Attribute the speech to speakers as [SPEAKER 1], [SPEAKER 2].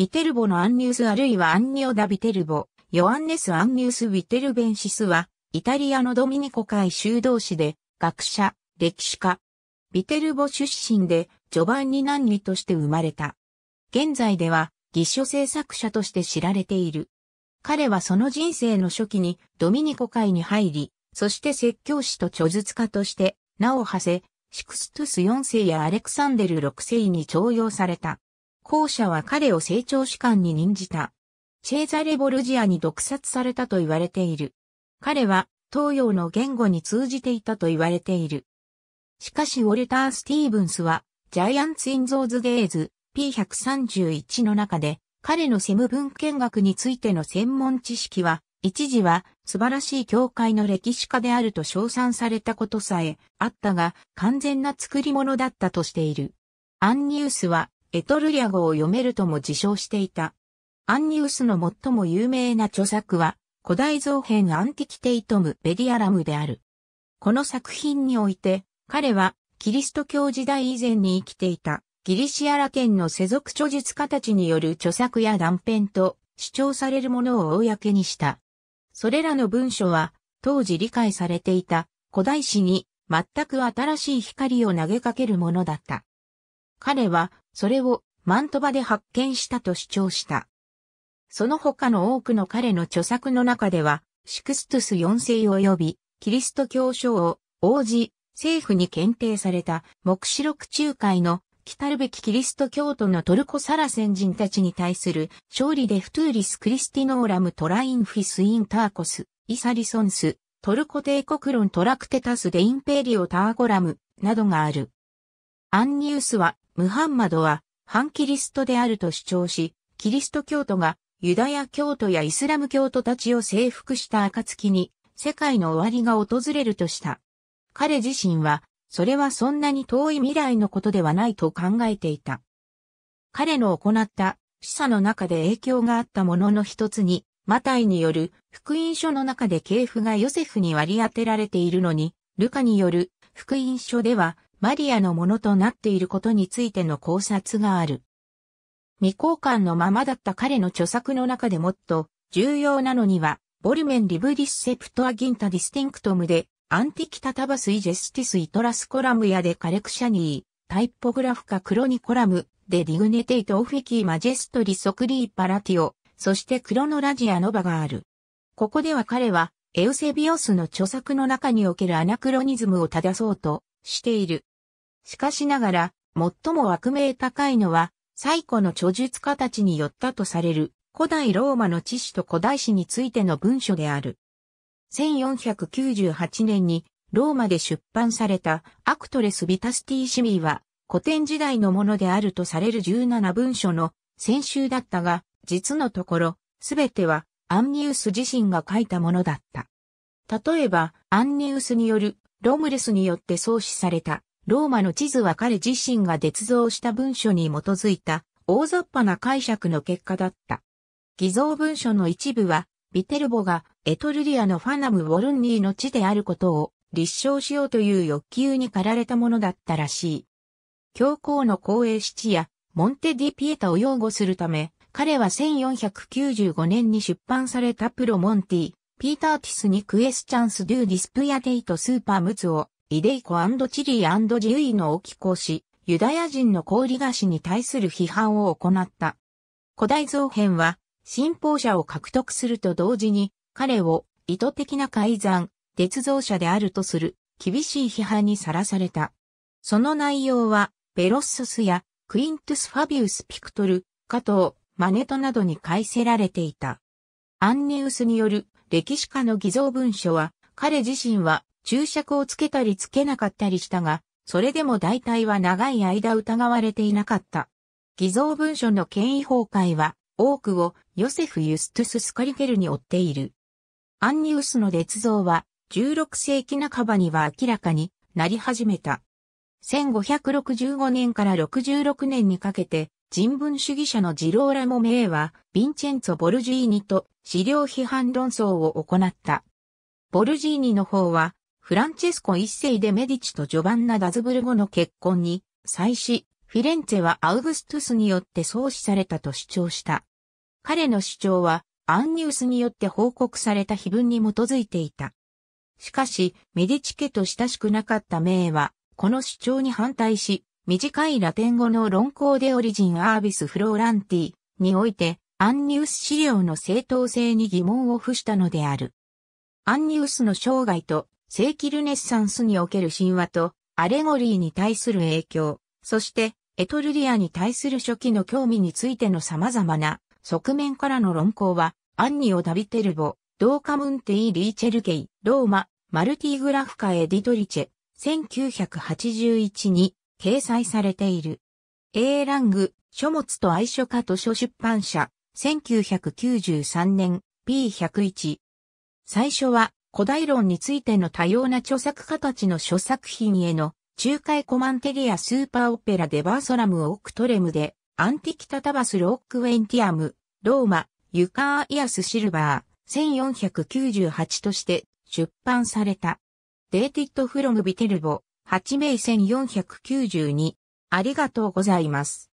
[SPEAKER 1] ビテルボのアンニュースあるいはアンニオダ・ビテルボ、ヨアンネス・アンニュース・ビテルベンシスは、イタリアのドミニコ会修道士で、学者、歴史家。ビテルボ出身で、序盤に難儀として生まれた。現在では、義書制作者として知られている。彼はその人生の初期にドミニコ会に入り、そして説教師と著述家として、名を馳せ、シクストゥス4世やアレクサンデル6世に徴用された。後者は彼を成長士官に任じた。シェーザレ・ボルジアに毒殺されたと言われている。彼は東洋の言語に通じていたと言われている。しかしウォルター・スティーブンスは、ジャイアンツ・イン・ゾーズ・デイズ P131 の中で、彼のセム文献学についての専門知識は、一時は素晴らしい教会の歴史家であると称賛されたことさえあったが、完全な作り物だったとしている。アンニュースはエトルリャ語を読めるとも自称していた。アンニウスの最も有名な著作は、古代造編アンティキテイトム・ベディアラムである。この作品において、彼は、キリスト教時代以前に生きていた、ギリシアラ圏の世俗著述家たちによる著作や断片と主張されるものを公にした。それらの文書は、当時理解されていた古代史に全く新しい光を投げかけるものだった。彼はそれをマントバで発見したと主張した。その他の多くの彼の著作の中では、シクストゥス4世及び、キリスト教書を王子、政府に検定された、目視録仲介の、来るべきキリスト教徒のトルコサラセン人たちに対する勝利でフトゥーリス・クリスティノーラム・トラインフィス・インターコス、イサリソンス、トルコ帝国論トラクテタス・デ・インペリオ・ターゴラムなどがある。アンニュースはムハンマドは反キリストであると主張し、キリスト教徒がユダヤ教徒やイスラム教徒たちを征服した暁に世界の終わりが訪れるとした。彼自身は、それはそんなに遠い未来のことではないと考えていた。彼の行った示唆の中で影響があったものの一つに、マタイによる福音書の中で系譜がヨセフに割り当てられているのに、ルカによる福音書ではマリアのものとなっていることについての考察がある。未交換のままだった彼の著作の中でもっと重要なのには、ボルメン・リブディス・セプト・ア・ギンタ・ディスティンクトムで、アンティキタ・タバス・イ・ジェスティス・イトラス・コラムやでカレクシャニー、タイポグラフカ・クロニコラム、でディグネテイト・オフィキー・マジェスト・リ・ソクリー・パラティオ、そしてクロノラジア・ノバがある。ここでは彼は、エウセビオスの著作の中におけるアナクロニズムを正そうとしている。しかしながら、最も悪名高いのは、最古の著述家たちによったとされる、古代ローマの知史と古代史についての文書である。1498年に、ローマで出版されたアクトレス・ビタスティ・シミーは、古典時代のものであるとされる17文書の先週だったが、実のところ、すべてはアンニウス自身が書いたものだった。例えば、アンニウスによるロムレスによって創始されたローマの地図は彼自身が捏造した文書に基づいた大雑把な解釈の結果だった。偽造文書の一部は、ビテルボがエトルリアのファナム・ウォルンニーの地であることを立証しようという欲求に駆られたものだったらしい。教皇の公営七やモンテ・ディ・ピエタを擁護するため、彼は1495年に出版されたプロモンティ、ピーターティスにクエスチャンス・デュー・ディスプヤデイト・スーパームツをイデイコチリージュイの起き講し、ユダヤ人の氷菓子に対する批判を行った。古代造編は、信奉者を獲得すると同時に、彼を意図的な改ざん、鉄造者であるとする厳しい批判にさらされた。その内容は、ベロッソスやクイントゥス・ファビウス・ピクトル、加藤、マネトなどに返せられていた。アンニウスによる歴史家の偽造文書は、彼自身は注釈をつけたりつけなかったりしたが、それでも大体は長い間疑われていなかった。偽造文書の権威崩壊は、多くをヨセフ・ユストゥス・スカリゲルに追っている。アンニウスの捏造は、16世紀半ばには明らかになり始めた。1565年から66年にかけて、人文主義者のジローラモ・メイは、ヴィンチェンツォ・ボルジーニと資料批判論争を行った。ボルジーニの方は、フランチェスコ一世でメディチとジョバンナ・ダズブルゴの結婚に、際し、フィレンツェはアウグストゥスによって創始されたと主張した。彼の主張は、アンニウスによって報告された碑文に基づいていた。しかし、メディチ家と親しくなかった名は、この主張に反対し、短いラテン語の論考でオリジン・アービス・フローランティにおいて、アンニウス資料の正当性に疑問を付したのである。アンニウスの生涯と世紀ルネッサンスにおける神話とアレゴリーに対する影響、そしてエトルリアに対する初期の興味についての様々な側面からの論考は、アンニオ・ダビテルボ、ドーカムンテイ・リーチェルケイ、ローマ、マルティグラフカ・エディトリチェ、1981に掲載されている。A ラング、書物と愛書家図書出版社、1993年、P101。最初は、古代論についての多様な著作家たちの諸作品への、中海コマンテリアスーパーオペラデバーソラムオクトレムで、アンティキタタバスロックウェンティアム、ローマ、ユカーイアスシルバー、1498として出版された。デーティットフロムビテルボ、8名1492。ありがとうございます。